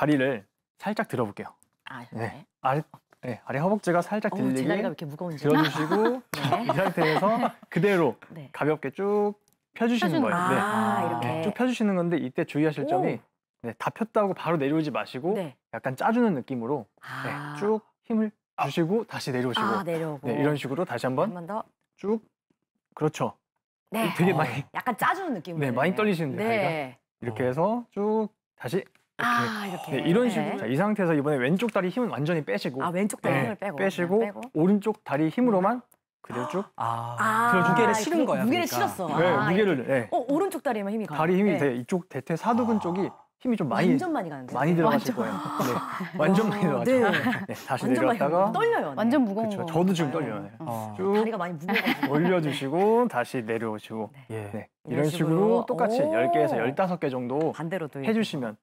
다리를 살짝 들어볼게요. 아, 네. 아래, 네. 네, 아래 허벅지가 살짝 어, 들리게 제 다리가 이렇게 무거운지 들어주시고 네, 네. 이 상태에서 그대로 네. 가볍게 쭉 펴주시는 거예요. 네. 아, 네. 쭉 펴주시는 건데 이때 주의하실 오. 점이 네, 다 폈다고 바로 내려오지 마시고 네. 약간 짜주는 느낌으로 아. 네, 쭉 힘을 아. 주시고 다시 내려오시고 아, 내려오고. 네, 이런 식으로 다시 한번 한번쭉 그렇죠. 네. 되게 어. 많이 약간 짜주는 느낌으로 네, 많이 떨리시는데 네. 다리가 이렇게 해서 쭉 다시 아, 이렇게. 네, 이런 네. 식으로. 네. 자, 이 상태에서 이번에 왼쪽 다리 힘은 완전히 빼시고. 아, 왼쪽 다리 네, 힘을 빼고. 빼시고, 네, 빼고. 오른쪽 다리 힘으로만 음. 그대로 쭉. 아, 아. 그대로 무게를 아, 실은 거야. 무게를 그러니까. 실었어. 네, 아, 무게를. 네. 어, 오른쪽 다리에만 힘이 가. 다리 힘이 돼. 이쪽 대퇴 사두근 아. 쪽이 힘이 좀 많이 완전 많이 가는 많이 들어가실 거예요. 네, 완전 많이 들어가죠. 네. 네, 다시 완전 갔다가 떨려요. 완전 무거운 그쵸, 저도 지금 떨려요. 어. 쭉 다리가 많이 무거워. 올려주시고 다시 내려오시고 네. 예. 네. 이런, 식으로, 식으로 똑같이 10개에서 15개 정도 반대로도 해주시면